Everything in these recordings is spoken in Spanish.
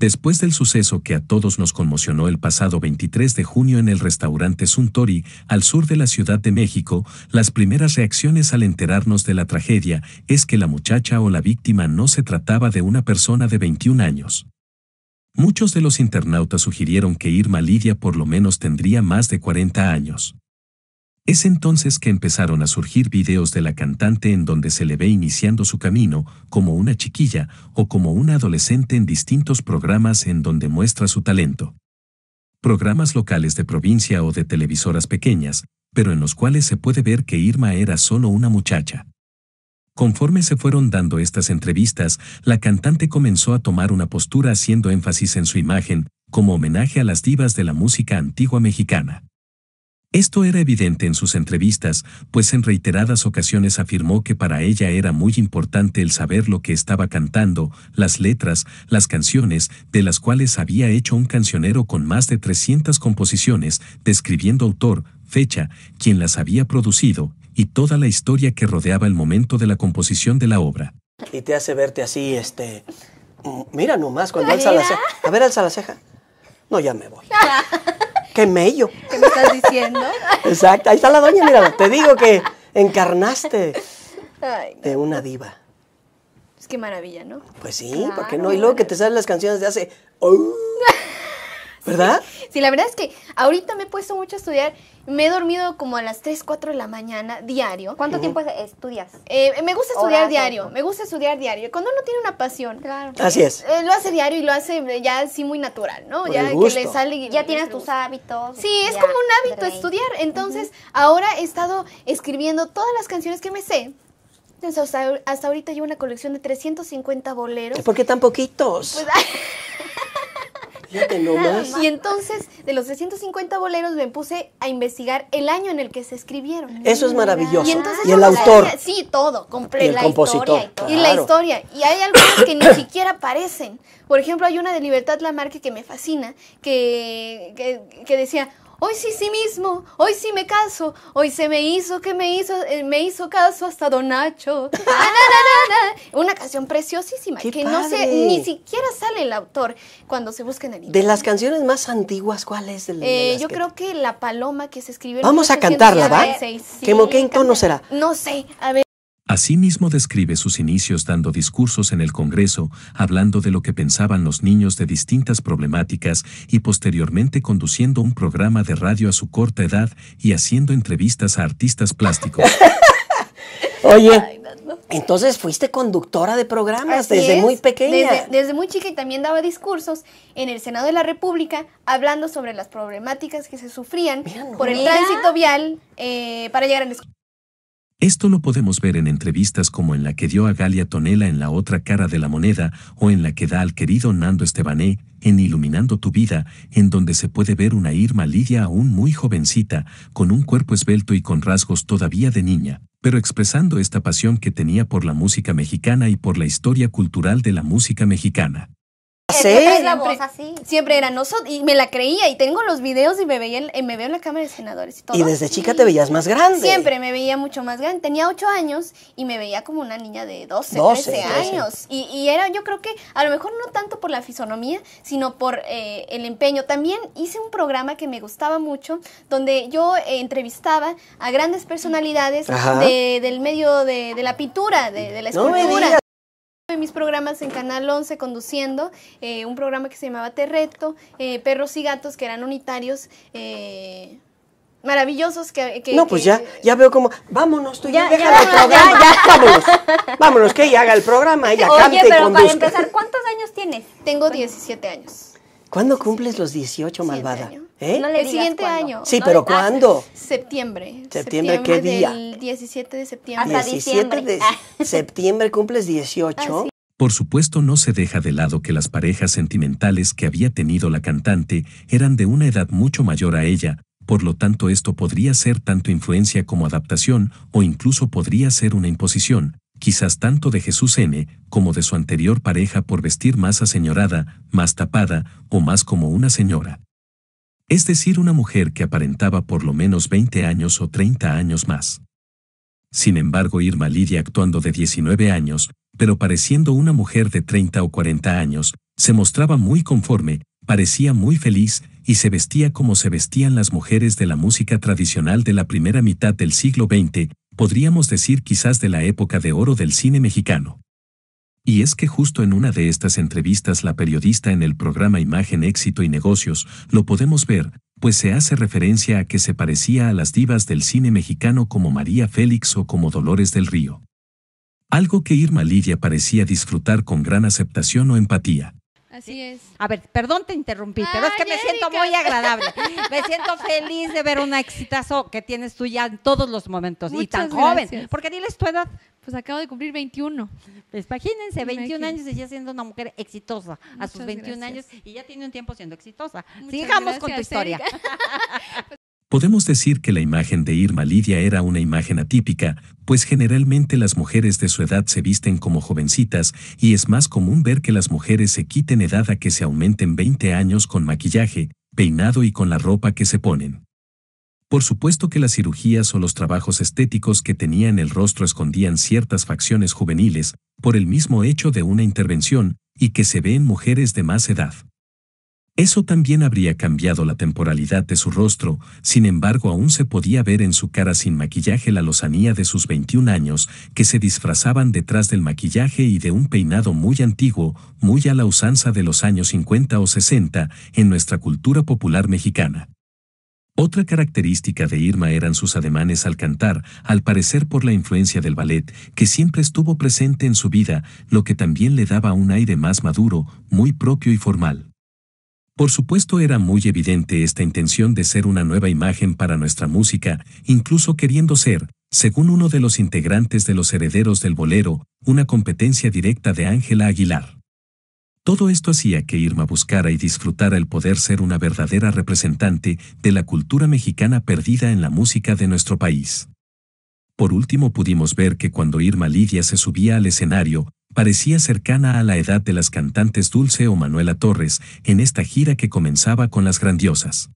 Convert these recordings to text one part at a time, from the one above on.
Después del suceso que a todos nos conmocionó el pasado 23 de junio en el restaurante Suntory, al sur de la Ciudad de México, las primeras reacciones al enterarnos de la tragedia es que la muchacha o la víctima no se trataba de una persona de 21 años. Muchos de los internautas sugirieron que Irma Lidia por lo menos tendría más de 40 años. Es entonces que empezaron a surgir videos de la cantante en donde se le ve iniciando su camino como una chiquilla o como una adolescente en distintos programas en donde muestra su talento. Programas locales de provincia o de televisoras pequeñas, pero en los cuales se puede ver que Irma era solo una muchacha. Conforme se fueron dando estas entrevistas, la cantante comenzó a tomar una postura haciendo énfasis en su imagen, como homenaje a las divas de la música antigua mexicana. Esto era evidente en sus entrevistas, pues en reiteradas ocasiones afirmó que para ella era muy importante el saber lo que estaba cantando, las letras, las canciones, de las cuales había hecho un cancionero con más de 300 composiciones, describiendo autor, fecha, quien las había producido, y toda la historia que rodeaba el momento de la composición de la obra. Y te hace verte así, este... Mm, mira nomás cuando alza la ceja. A ver, alza la ceja. No, ya me voy. Qué mello. ¿Qué me estás diciendo? Exacto, ahí está la doña, mira, te digo que encarnaste de una diva. Es que maravilla, ¿no? Pues sí, porque no? Y luego que te salen las canciones de hace... ¿Verdad? sí, la verdad es que ahorita me he puesto mucho a estudiar. Me he dormido como a las 3, 4 de la mañana diario. ¿Cuánto tiempo estudias? Eh, me gusta estudiar diario, me gusta estudiar diario. Cuando uno tiene una pasión, claro. Así es. Eh, lo hace diario y lo hace ya así muy natural, ¿no? ya que le sale. Ya tienes tus hábitos. Sí, es como un hábito estudiar. Entonces, ahora he estado escribiendo todas las canciones que me sé. hasta, hasta ahorita llevo una colección de 350 boleros. ¿Por qué tan poquitos? Pues, Y entonces, de los 350 boleros, me puse a investigar el año en el que se escribieron. Eso es maravilloso. Y, el autor. sí, todo, completo. la Historia, Y la historia. Y hay algunas que ni siquiera aparecen. Por ejemplo, hay una de Libertad Lamarque que me fascina, que, que decía, hoy sí sí mismo, hoy sí me caso, hoy se me hizo que me hizo, eh, me hizo caso hasta Don Nacho. Una canción preciosísima que no sé, ni siquiera sale el autor cuando se busca en el De las canciones más antiguas, ¿cuál es? Eh, yo creo que La Paloma que se escribió en Vamos a cantarla, ¿va? ¿Qué, No será? No sé, a ver. Asimismo describe sus inicios dando discursos en el Congreso, hablando de lo que pensaban los niños de distintas problemáticas y posteriormente conduciendo un programa de radio a su corta edad y haciendo entrevistas a artistas plásticos. Oye, entonces fuiste conductora de programas desde muy pequeña. Desde, muy chica y también daba discursos en el Senado de la República hablando sobre las problemáticas que se sufrían por el tránsito vial eh, para llegar a la escuela. Esto lo podemos ver en entrevistas como en la que dio a Galia Tonela en La otra cara de la moneda o en la que da al querido Nando Estebané en Iluminando tu vida, en donde se puede ver una Irma Lidia aún muy jovencita, con un cuerpo esbelto y con rasgos todavía de niña, pero expresando esta pasión que tenía por la música mexicana y por la historia cultural de la música mexicana así. Siempre era nosotros. Y me la creía. Y tengo los videos y me veía eh, me veo en la Cámara de Senadores y todo. Y desde chica te veías más grande. Siempre me veía mucho más grande. Tenía 8 años y me veía como una niña de 12, 12 años. Y, era, yo creo que a lo mejor no tanto por la fisonomía, sino por eh, el empeño. También hice un programa que me gustaba mucho, donde yo entrevistaba a grandes personalidades del medio de, la pintura, de, la escultura mis programas en Canal 11 conduciendo eh, un programa que se llamaba Terreto eh, Perros y Gatos, que eran unitarios. Eh, maravillosos que, no pues ya ya veo como vámonos tú ya, ya, ya, vámonos vámonos que ella haga el programa ella cante pero conduzca. para empezar cuántos años tiene? tengo 17 años ¿Cuándo cumples los 18, malvada? ¿Eh? el siguiente año. Sí, pero ¿cuándo? Septiembre. ¿Septiembre, qué día? El 17 de septiembre. Hasta 17 ah. septiembre cumples 18. Ah, por supuesto no se deja de lado que las parejas sentimentales que había tenido la cantante eran de una edad mucho mayor a ella, por lo tanto esto podría ser tanto influencia como adaptación o incluso podría ser una imposición, quizás tanto de Jesús N. como de su anterior pareja por vestir más aseñorada, más tapada o más como una señora. Es decir, una mujer que aparentaba por lo menos 20 años o 30 años más. Sin embargo, Irma Lidia actuando de 19 años, pero pareciendo una mujer de 30 o 40 años, se mostraba muy conforme, parecía muy feliz y se vestía como se vestían las mujeres de la música tradicional de la primera mitad del siglo XX, podríamos decir quizás de la época de oro del cine mexicano. Y es que justo en una de estas entrevistas la periodista en el programa Imagen Éxito y Negocios, lo podemos ver, pues se hace referencia a que se parecía a las divas del cine mexicano como María Félix o como Dolores del Río. Algo que Irma Lidia parecía disfrutar con gran aceptación o empatía. Así es. A ver, perdón te interrumpí, pero es que me siento muy agradable. me siento feliz de ver una exitazo que tienes tú ya en todos los momentos y tan joven. Porque diles tu edad. Pues acabo de cumplir 21. Pues imagínense, 21 años y ya siendo una mujer exitosa a sus 21 años y ya tiene un tiempo siendo exitosa. Sigamos con tu historia. Podemos decir que la imagen de Irma Lidia era una imagen atípica, pues generalmente las mujeres de su edad se visten como jovencitas y es más común ver que las mujeres se quiten edad a que se aumenten 20 años con maquillaje, peinado y con la ropa que se ponen. Por supuesto que las cirugías o los trabajos estéticos que tenía en el rostro escondían ciertas facciones juveniles, por el mismo hecho de una intervención, y que se ve en mujeres de más edad. Eso también habría cambiado la temporalidad de su rostro, sin embargo aún se podía ver en su cara sin maquillaje la lozanía de sus 21 años, que se disfrazaban detrás del maquillaje y de un peinado muy antiguo, muy a la usanza de los años 50 o 60 en nuestra cultura popular mexicana. Otra característica de Irma eran sus ademanes al cantar, al parecer por la influencia del ballet, que siempre estuvo presente en su vida, lo que también le daba un aire más maduro, muy propio y formal. Por supuesto era muy evidente esta intención de ser una nueva imagen para nuestra música, incluso queriendo ser, según uno de los integrantes de los herederos del bolero, una competencia directa de Ángela Aguilar. Todo esto hacía que Irma buscara y disfrutara el poder ser una verdadera representante de la cultura mexicana perdida en la música de nuestro país. Por último pudimos ver que cuando Irma Lidia se subía al escenario, parecía cercana a la edad de las cantantes Dulce o Manuela Torres en esta gira que comenzaba con las grandiosas.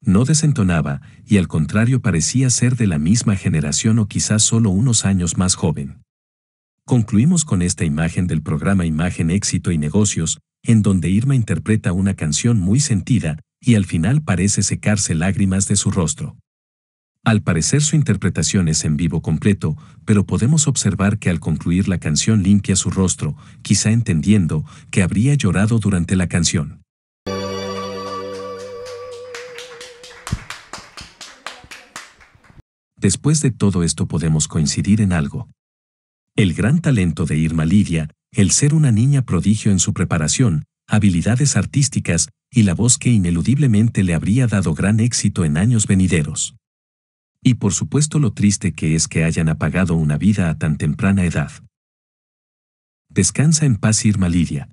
No desentonaba, y al contrario parecía ser de la misma generación o quizás solo unos años más joven. Concluimos con esta imagen del programa Imagen Éxito y Negocios, en donde Irma interpreta una canción muy sentida, y al final parece secarse lágrimas de su rostro. Al parecer su interpretación es en vivo completo, pero podemos observar que al concluir la canción limpia su rostro, quizá entendiendo que habría llorado durante la canción. Después de todo esto podemos coincidir en algo. El gran talento de Irma Lidia, el ser una niña prodigio en su preparación, habilidades artísticas y la voz que ineludiblemente le habría dado gran éxito en años venideros. Y por supuesto lo triste que es que hayan apagado una vida a tan temprana edad. Descansa en paz Irma Lidia.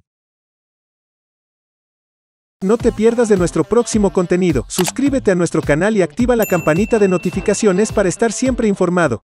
No te pierdas de nuestro próximo contenido, suscríbete a nuestro canal y activa la campanita de notificaciones para estar siempre informado.